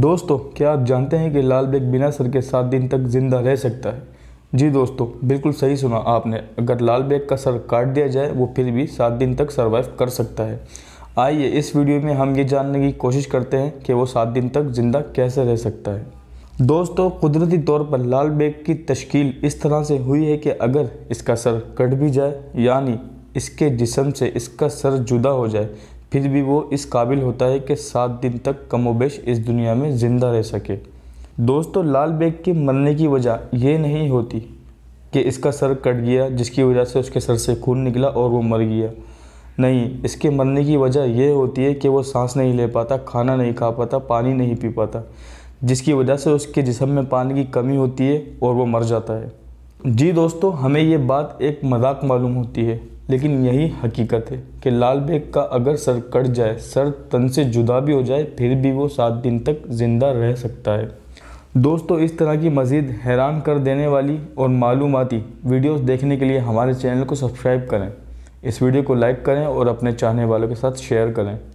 दोस्तों क्या आप जानते हैं कि लाल बेग बिना सर के सात दिन तक जिंदा रह सकता है जी दोस्तों बिल्कुल सही सुना आपने अगर लाल बेग का सर काट दिया जाए वो फिर भी सात दिन तक सर्वाइव कर सकता है आइए इस वीडियो में हम ये जानने की कोशिश करते हैं कि वो सात दिन तक ज़िंदा कैसे रह सकता है दोस्तों कुदरती तौर पर लाल बेग की तश्कील इस तरह से हुई है कि अगर इसका सर कट भी जाए यानी इसके जिसम से इसका सर जुदा हो जाए फिर भी वो इस काबिल होता है कि सात दिन तक कमोबेश इस दुनिया में ज़िंदा रह सके दोस्तों लाल बेग के मरने की वजह यह नहीं होती कि इसका सर कट गया जिसकी वजह से उसके सर से खून निकला और वो मर गया नहीं इसके मरने की वजह यह होती है कि वो सांस नहीं ले पाता खाना नहीं खा पाता पानी नहीं पी पाता जिसकी वजह से उसके जिसम में पानी की कमी होती है और वो मर जाता है जी दोस्तों हमें ये बात एक मजाक मालूम होती है लेकिन यही हकीकत है कि लाल बेग का अगर सर कट जाए सर तन से जुदा भी हो जाए फिर भी वो सात दिन तक ज़िंदा रह सकता है दोस्तों इस तरह की मज़ीद हैरान कर देने वाली और मालूमती वीडियोस देखने के लिए हमारे चैनल को सब्सक्राइब करें इस वीडियो को लाइक करें और अपने चाहने वालों के साथ शेयर करें